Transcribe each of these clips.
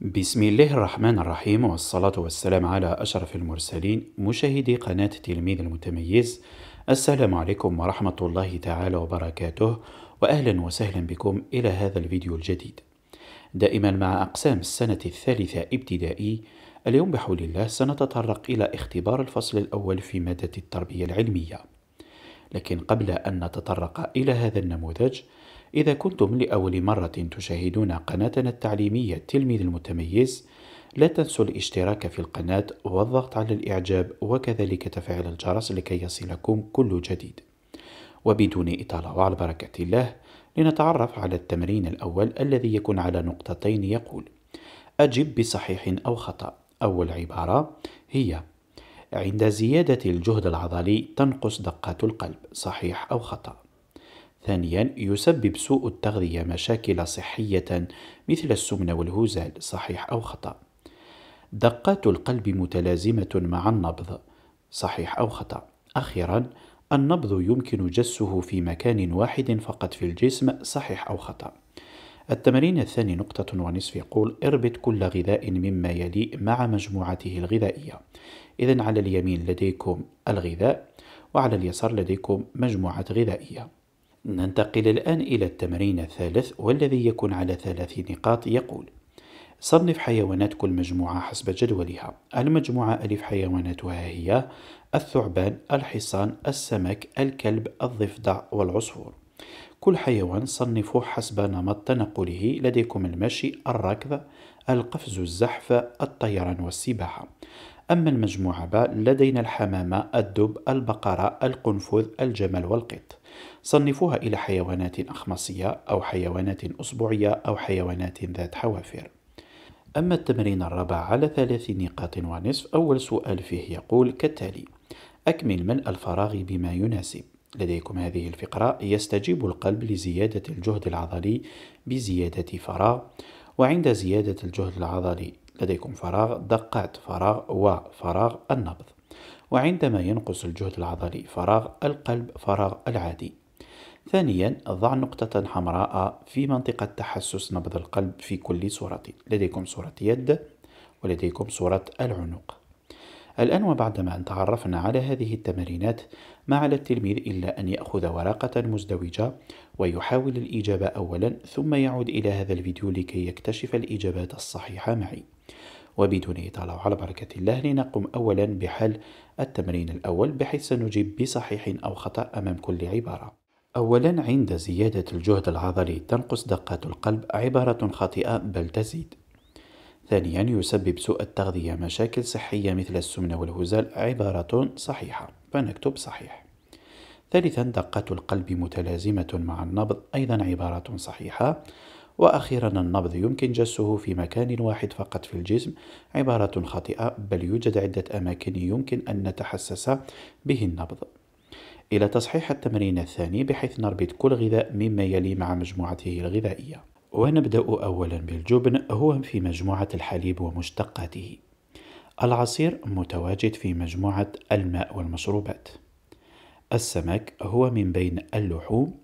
بسم الله الرحمن الرحيم والصلاة والسلام على أشرف المرسلين مشاهدي قناة تلميذ المتميز السلام عليكم ورحمة الله تعالى وبركاته وأهلا وسهلا بكم إلى هذا الفيديو الجديد دائما مع أقسام السنة الثالثة ابتدائي اليوم بحول الله سنتطرق إلى اختبار الفصل الأول في مادة التربية العلمية لكن قبل أن نتطرق إلى هذا النموذج إذا كنتم لأول مرة تشاهدون قناتنا التعليمية التلميذ المتميز لا تنسوا الاشتراك في القناة والضغط على الإعجاب وكذلك تفعيل الجرس لكي يصلكم كل جديد وبدون إطالة وعلى بركة الله لنتعرف على التمرين الأول الذي يكون على نقطتين يقول أجب بصحيح أو خطأ أول عبارة هي عند زيادة الجهد العضلي تنقص دقة القلب صحيح أو خطأ ثانيا يسبب سوء التغذية مشاكل صحية مثل السمنة والهزال صحيح أو خطأ دقات القلب متلازمة مع النبض صحيح أو خطأ أخيرا النبض يمكن جسه في مكان واحد فقط في الجسم صحيح أو خطأ التمرين الثاني نقطة ونصف يقول اربط كل غذاء مما يلي مع مجموعته الغذائية إذا على اليمين لديكم الغذاء وعلى اليسار لديكم مجموعة غذائية ننتقل الآن إلى التمرين الثالث والذي يكون على ثلاث نقاط يقول صنف حيوانات كل مجموعة حسب جدولها المجموعة ألف حيواناتها هي الثعبان الحصان السمك الكلب الضفدع والعصفور كل حيوان صنفوه حسب نمط تنقله لديكم المشي الركض القفز الزحف الطيران والسباحة أما المجموعة باء لدينا الحمامة الدب البقرة القنفذ الجمل والقط صنفوها إلى حيوانات أخمصية أو حيوانات أسبوعية أو حيوانات ذات حوافر أما التمرين الرابع على ثلاث نقاط ونصف أول سؤال فيه يقول كالتالي أكمل ملء الفراغ بما يناسب لديكم هذه الفقرة يستجيب القلب لزيادة الجهد العضلي بزيادة فراغ وعند زيادة الجهد العضلي لديكم فراغ دقات فراغ وفراغ النبض وعندما ينقص الجهد العضلي فراغ القلب فراغ العادي ثانيا ضع نقطة حمراء في منطقة تحسس نبض القلب في كل صورة لديكم صورة يد ولديكم صورة العنق الآن وبعدما أن تعرفنا على هذه التمارينات ما على التلميذ إلا أن يأخذ ورقة مزدوجة ويحاول الإجابة أولا ثم يعود إلى هذا الفيديو لكي يكتشف الإجابات الصحيحة معي وبدون إطالة على بركة الله لنقوم أولا بحل التمرين الأول بحيث سنجيب بصحيح أو خطأ أمام كل عبارة أولا عند زيادة الجهد العضلي تنقص دقات القلب عبارة خاطئة بل تزيد ثانيا يسبب سوء التغذية مشاكل صحية مثل السمنة والهزال عبارة صحيحة فنكتب صحيح ثالثا دقة القلب متلازمة مع النبض أيضا عبارة صحيحة وأخيرا النبض يمكن جسه في مكان واحد فقط في الجسم عبارة خاطئة بل يوجد عدة أماكن يمكن أن نتحسس به النبض إلى تصحيح التمرين الثاني بحيث نربط كل غذاء مما يلي مع مجموعته الغذائية ونبدأ أولا بالجبن هو في مجموعة الحليب ومشتقاته العصير متواجد في مجموعة الماء والمشروبات السمك هو من بين اللحوم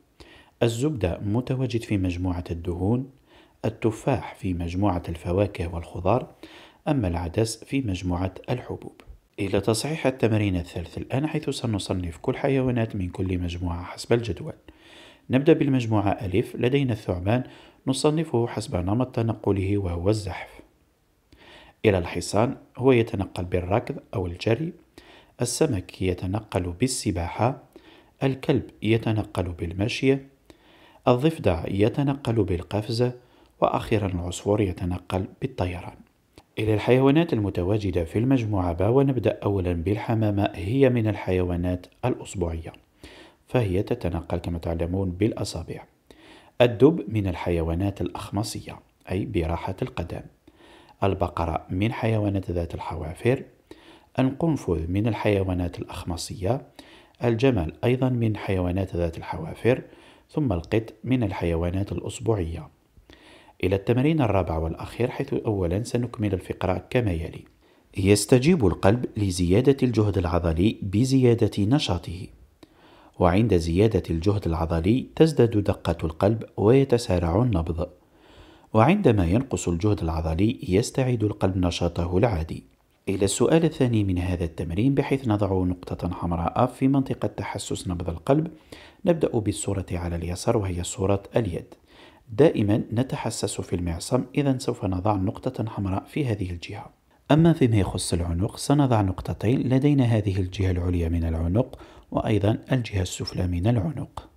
الزبدة متواجد في مجموعة الدهون التفاح في مجموعة الفواكه والخضار أما العدس في مجموعة الحبوب إلى تصحيح التمرين الثالث الآن حيث سنصنف كل حيوانات من كل مجموعة حسب الجدول نبدأ بالمجموعة ألف لدينا الثعبان نصنفه حسب نمط تنقله وهو الزحف إلى الحصان هو يتنقل بالركض أو الجري السمك يتنقل بالسباحة الكلب يتنقل بالمشية الضفدع يتنقل بالقفزة وأخيرا العصفور يتنقل بالطيران إلى الحيوانات المتواجدة في المجموعة ب ونبدأ أولا بالحمامة هي من الحيوانات الأسبوعية فهي تتنقل كما تعلمون بالأصابع الدب من الحيوانات الأخمصية أي براحة القدم البقرة من حيوانات ذات الحوافر القنفذ من الحيوانات الأخمصية الجمل أيضا من حيوانات ذات الحوافر ثم القط من الحيوانات الأصبعية إلى التمرين الرابع والأخير حيث أولا سنكمل الفقرة كما يلي يستجيب القلب لزيادة الجهد العضلي بزيادة نشاطه وعند زيادة الجهد العضلي تزداد دقة القلب ويتسارع النبض وعندما ينقص الجهد العضلي يستعيد القلب نشاطه العادي إلى السؤال الثاني من هذا التمرين بحيث نضع نقطة حمراء في منطقة تحسس نبض القلب نبدأ بالصورة على اليسار وهي صورة اليد دائما نتحسس في المعصم إذا سوف نضع نقطة حمراء في هذه الجهة أما فيما يخص العنق سنضع نقطتين لدينا هذه الجهة العليا من العنق وأيضا الجهة السفلى من العنق